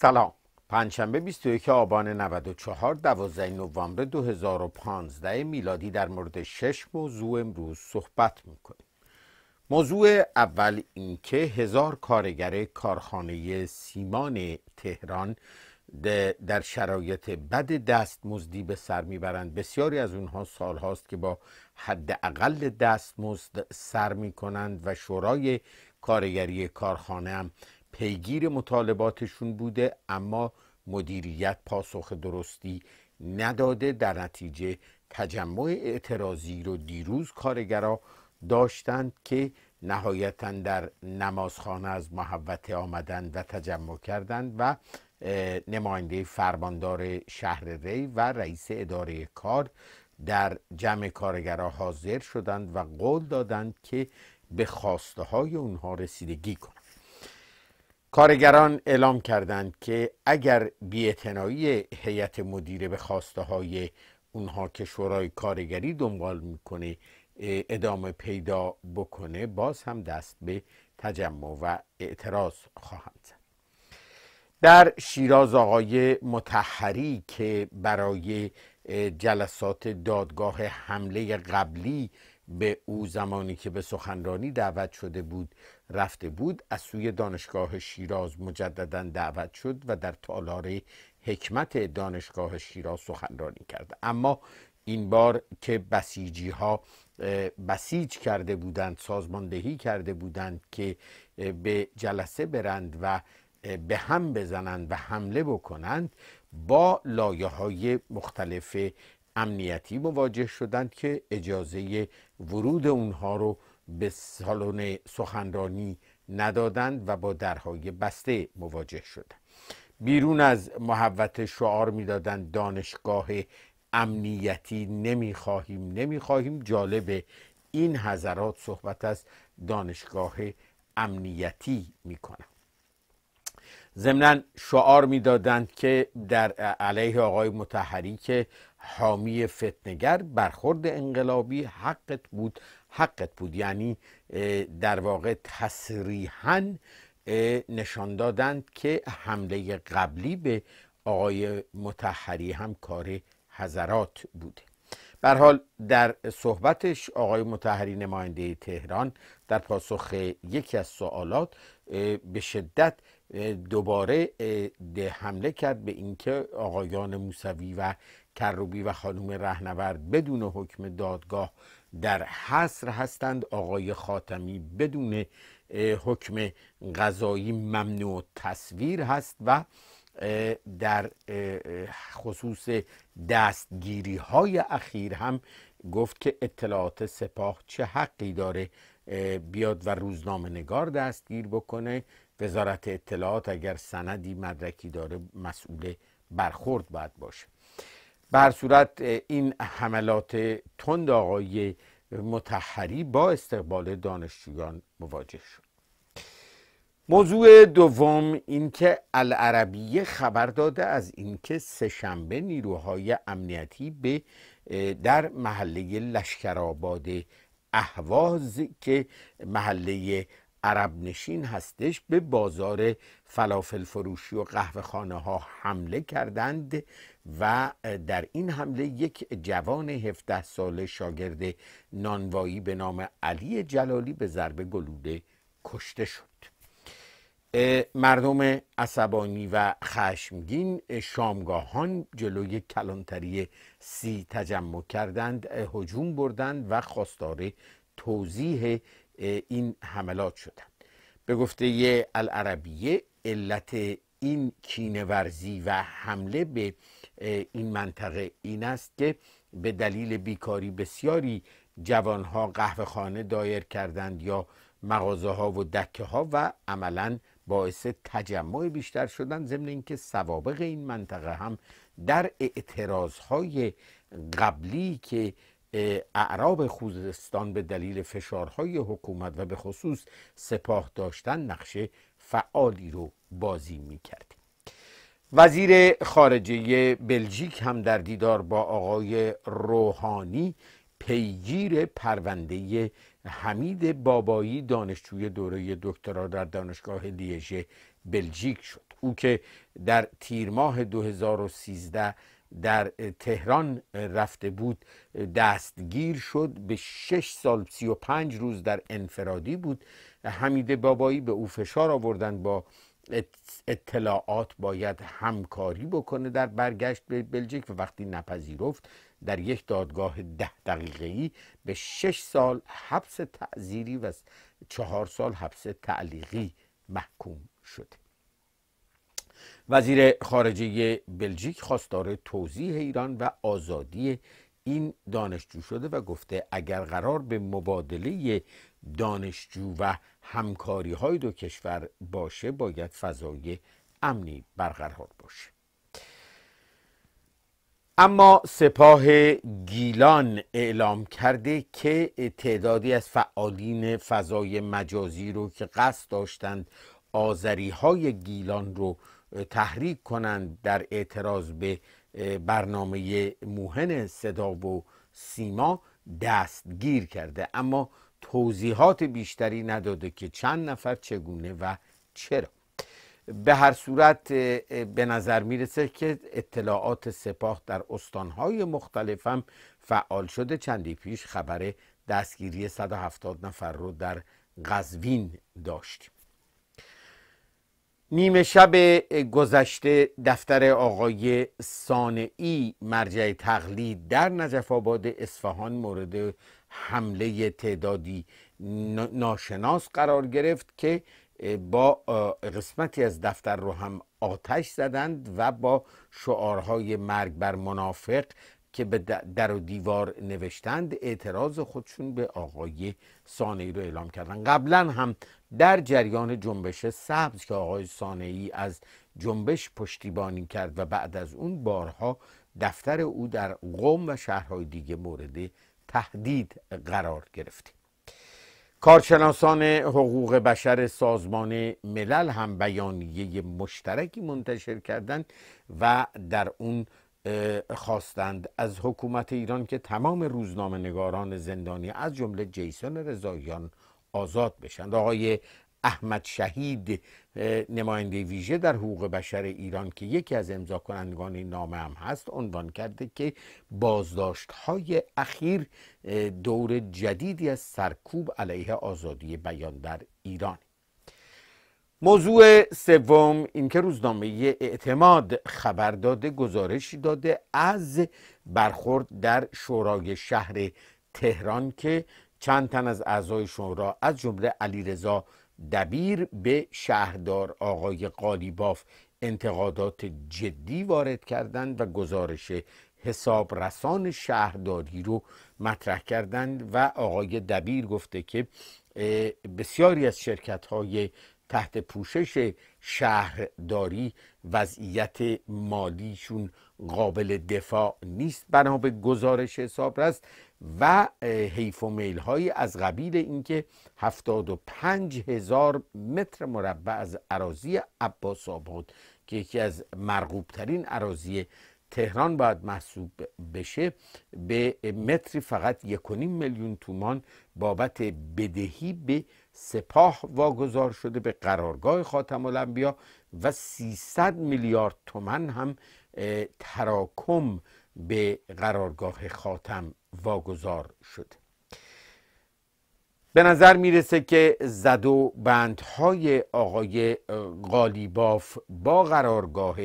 سلام پنجشنبه 21 آبان 94 12 نوامبر 2015 میلادی در مورد شش موضوع امروز صحبت میکنیم موضوع اول اینکه هزار کارگر کارخانه سیمان تهران در شرایط بد دست مزدی به سر میبرند بسیاری از اونها سال که با حداقل دست مزد سر میکنند و شورای کارگری کارخانه هم پیگیر مطالباتشون بوده اما مدیریت پاسخ درستی نداده در نتیجه تجمع اعتراضی رو دیروز کارگرا داشتند که نهایتا در نمازخانه از محبت آمدند و تجمع کردند و نماینده فرماندار شهر ری و رئیس اداره کار در جمع کارگرها حاضر شدند و قول دادند که به خواسته های اونها رسیدگی کنند کارگران اعلام کردند که اگر بیاعتنایی هیئت مدیره به خواسته های اونها که شورای کارگری دنبال میکنه ادامه پیدا بکنه باز هم دست به تجمع و اعتراض خواهند زد در شیراز آقای متحری که برای جلسات دادگاه حمله قبلی به او زمانی که به سخنرانی دعوت شده بود رفته بود از سوی دانشگاه شیراز مجددا دعوت شد و در تالار حکمت دانشگاه شیراز سخنرانی کرد اما این بار که بسیجی ها بسیج کرده بودند سازماندهی کرده بودند که به جلسه برند و به هم بزنند و حمله بکنند با لایه های مختلف امنیتی مواجه شدند که اجازه ورود اونها رو به سالن سخنرانی ندادند و با درهای بسته مواجه شدند بیرون از محوت شعار میدادند دانشگاه امنیتی نمیخواهیم نمیخواهیم جالب این حضرات صحبت از دانشگاه امنیتی میکنم ضمنا شعار میدادند که در علیه آقای متحری که حامی فتنگر برخورد انقلابی حقت بود حقت بود یعنی در واقع تصریحا نشان دادند که حمله قبلی به آقای متحری هم کار حضرات بوده بر حال در صحبتش آقای متحری نماینده تهران در پاسخ یکی از سوالات به شدت دوباره حمله کرد به اینکه آقایان موسوی و کروبی و خانوم رهنورد بدون حکم دادگاه در حصر هستند آقای خاتمی بدون حکم قضایی ممنوع تصویر هست و در خصوص دستگیری های اخیر هم گفت که اطلاعات سپاه چه حقی داره بیاد و روزنامه نگار دستگیر بکنه وزارت اطلاعات اگر سندی مدرکی داره مسئول برخورد باید باشه بر صورت این حملات تند آقای متحری با استقبال دانشجویان مواجه شد موضوع دوم اینکه العربیه خبر داده از اینکه شنبه نیروهای امنیتی به در محله لشکرآباد اهواز که محله عرب نشین هستش به بازار فلافل فروشی و قهوه خانه ها حمله کردند و در این حمله یک جوان 17 ساله شاگرد نانوایی به نام علی جلالی به ضربه گلوله کشته شد مردم عصبانی و خشمگین شامگاهان جلوی کلانتری سی تجمع کردند هجوم بردند و خواستار توضیح این حملات شدند به گفته العربیه علت این کینورزی و حمله به این منطقه این است که به دلیل بیکاری بسیاری جوانها قهوه خانه دایر کردند یا مغازه ها و دکه ها و عملا باعث تجمع بیشتر شدن ضمن اینکه سوابق این منطقه هم در اعتراض های قبلی که اعراب خوزستان به دلیل فشارهای حکومت و به خصوص سپاه داشتن نقشه فعالی رو بازی می میکرد وزیر خارجه بلژیک هم در دیدار با آقای روحانی پیگیر پرونده حمید بابایی دانشجوی دوره دکترا در دانشگاه لیژه بلژیک شد او که در تیر ماه 2013 در تهران رفته بود دستگیر شد به 6 سال و 35 روز در انفرادی بود حمید بابایی به او فشار آوردن با اطلاعات باید همکاری بکنه در برگشت به بلژیک و وقتی نپذیرفت در یک دادگاه ده دقیقه ای به 6 سال حبس تعذیری و چهار سال حبس تعلیقی محکوم شده وزیر خارجه بلژیک خواستار توضیح ایران و آزادی این دانشجو شده و گفته اگر قرار به مبادله دانشجو و همکاری های دو کشور باشه باید فضای امنی برقرار باشه اما سپاه گیلان اعلام کرده که تعدادی از فعالین فضای مجازی رو که قصد داشتند آذری های گیلان رو تحریک کنند در اعتراض به برنامه موهن صدا و سیما دستگیر کرده اما توضیحات بیشتری نداده که چند نفر چگونه و چرا به هر صورت به نظر میرسه که اطلاعات سپاه در استانهای مختلف هم فعال شده چندی پیش خبر دستگیری 170 نفر رو در قزوین داشتیم نیمه شب گذشته دفتر آقای سانعی مرجع تقلید در نجف آباد اصفهان مورد حمله تعدادی ناشناس قرار گرفت که با قسمتی از دفتر رو هم آتش زدند و با شعارهای مرگ بر منافق که به در و دیوار نوشتند اعتراض خودشون به آقای سانعی رو اعلام کردند. قبلا هم در جریان جنبش سبز که آقای سانعی از جنبش پشتیبانی کرد و بعد از اون بارها دفتر او در قوم و شهرهای دیگه مورد تهدید قرار گرفته کارشناسان حقوق بشر سازمان ملل هم بیانیه مشترکی منتشر کردند و در اون خواستند از حکومت ایران که تمام روزنامه نگاران زندانی از جمله جیسون رضاییان آزاد بشند آقای احمد شهید نماینده ویژه در حقوق بشر ایران که یکی از امضا کنندگان این نامه هم هست عنوان کرده که بازداشت های اخیر دور جدیدی از سرکوب علیه آزادی بیان در ایران موضوع سوم اینکه روزنامه اعتماد خبر داده گزارشی داده از برخورد در شورای شهر تهران که چند تن از اعضای شورا از جمله علیرضا دبیر به شهردار آقای قالیباف انتقادات جدی وارد کردند و گزارش حساب رسان شهرداری رو مطرح کردند و آقای دبیر گفته که بسیاری از شرکت های تحت پوشش شهرداری وضعیت مالیشون قابل دفاع نیست بنا به گزارش حساب و حیف و میل های از قبیل اینکه 75 هزار متر مربع از عراضی عباس آباد که یکی از مرغوب ترین عراضی تهران باید محسوب بشه به متری فقط یکونیم میلیون تومان بابت بدهی به سپاه واگذار شده به قرارگاه خاتم الانبیا و 300 میلیارد تومن هم تراکم به قرارگاه خاتم واگذار شد. به نظر میرسه که زد و بندهای آقای قالیباف با قرارگاه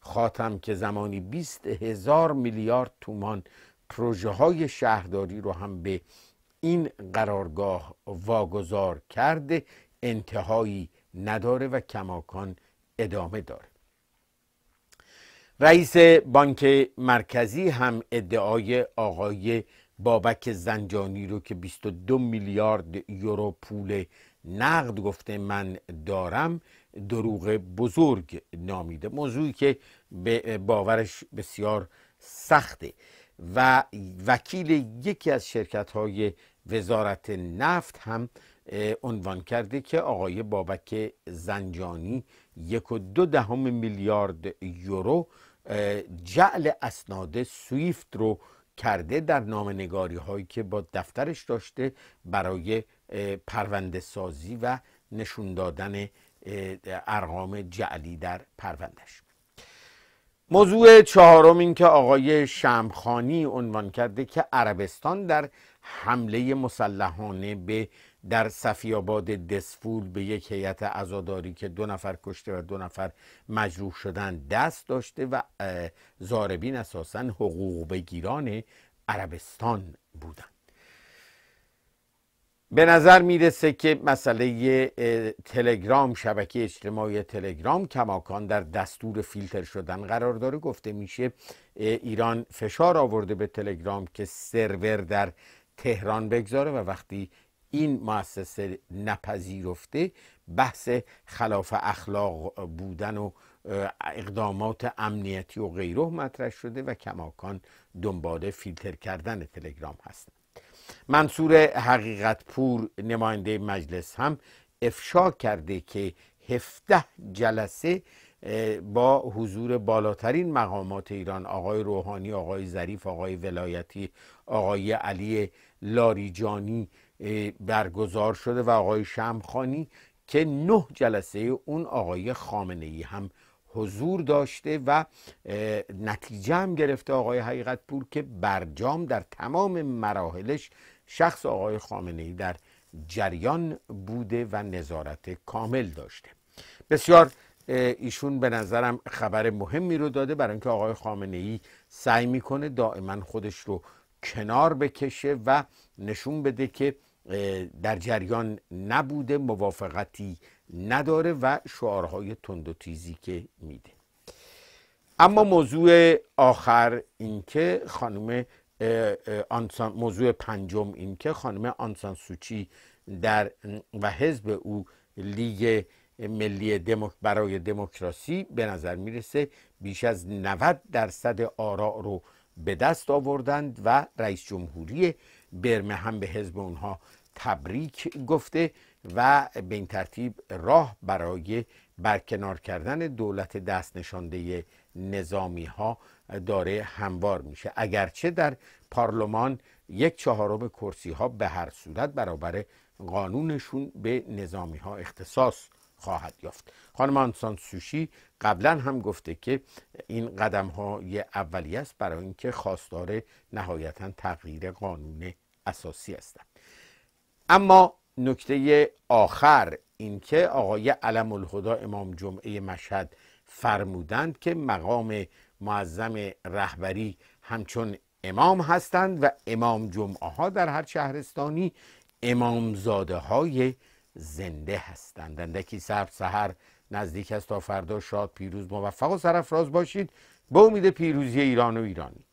خاتم که زمانی 20 هزار میلیارد تومان پروژه های شهرداری رو هم به این قرارگاه واگذار کرده انتهایی نداره و کماکان ادامه داره رئیس بانک مرکزی هم ادعای آقای بابک زنجانی رو که 22 میلیارد یورو پول نقد گفته من دارم دروغ بزرگ نامیده موضوعی که به باورش بسیار سخته و وکیل یکی از شرکت های وزارت نفت هم عنوان کرده که آقای بابک زنجانی یک و دو دهم میلیارد یورو جعل اسناد سویفت رو کرده در نام نگاری هایی که با دفترش داشته برای پرونده سازی و نشون دادن ارقام جعلی در پروندهش موضوع چهارم این که آقای شمخانی عنوان کرده که عربستان در حمله مسلحانه به در صفیاباد دسفول به یک هیئت عزاداری که دو نفر کشته و دو نفر مجروح شدن دست داشته و زاربین اساسا حقوق بگیران عربستان بودند به نظر میرسه که مسئله تلگرام شبکه اجتماعی تلگرام کماکان در دستور فیلتر شدن قرار داره گفته میشه ایران فشار آورده به تلگرام که سرور در تهران بگذاره و وقتی این مؤسسه نپذیرفته بحث خلاف اخلاق بودن و اقدامات امنیتی و غیره مطرح شده و کماکان دنباله فیلتر کردن تلگرام هستند منصور حقیقت پور نماینده مجلس هم افشا کرده که 17 جلسه با حضور بالاترین مقامات ایران آقای روحانی آقای ظریف آقای ولایتی آقای علی لاریجانی برگزار شده و آقای شمخانی که نه جلسه اون آقای خامنه ای هم حضور داشته و نتیجه هم گرفته آقای حقیقت پور که برجام در تمام مراحلش شخص آقای خامنه ای در جریان بوده و نظارت کامل داشته بسیار ایشون به نظرم خبر مهمی رو داده برای اینکه آقای خامنه ای سعی میکنه دائما خودش رو کنار بکشه و نشون بده که در جریان نبوده موافقتی نداره و شعارهای تند و تیزی که میده اما موضوع آخر اینکه خانم آنسان موضوع پنجم اینکه خانم آنسان سوچی در و حزب او لیگ ملی برای دموکراسی به نظر میرسه بیش از 90 درصد آرا رو به دست آوردند و رئیس جمهوری برمه هم به حزب اونها تبریک گفته و به این ترتیب راه برای برکنار کردن دولت دست نشانده نظامی ها داره هموار میشه اگرچه در پارلمان یک چهارم کرسی ها به هر صورت برابر قانونشون به نظامی ها اختصاص خواهد یافت خانم آنسان سوشی قبلا هم گفته که این قدم ها یه اولیه است برای اینکه خواستار نهایتا تغییر قانون اساسی اما نکته آخر اینکه آقای علم الهدا امام جمعه مشهد فرمودند که مقام معظم رهبری همچون امام هستند و امام جمعه ها در هر شهرستانی امامزاده های زنده هستند اندکی سر سحر نزدیک است تا فردا شاد پیروز موفق و سرفراز باشید به امید پیروزی ایران و ایرانی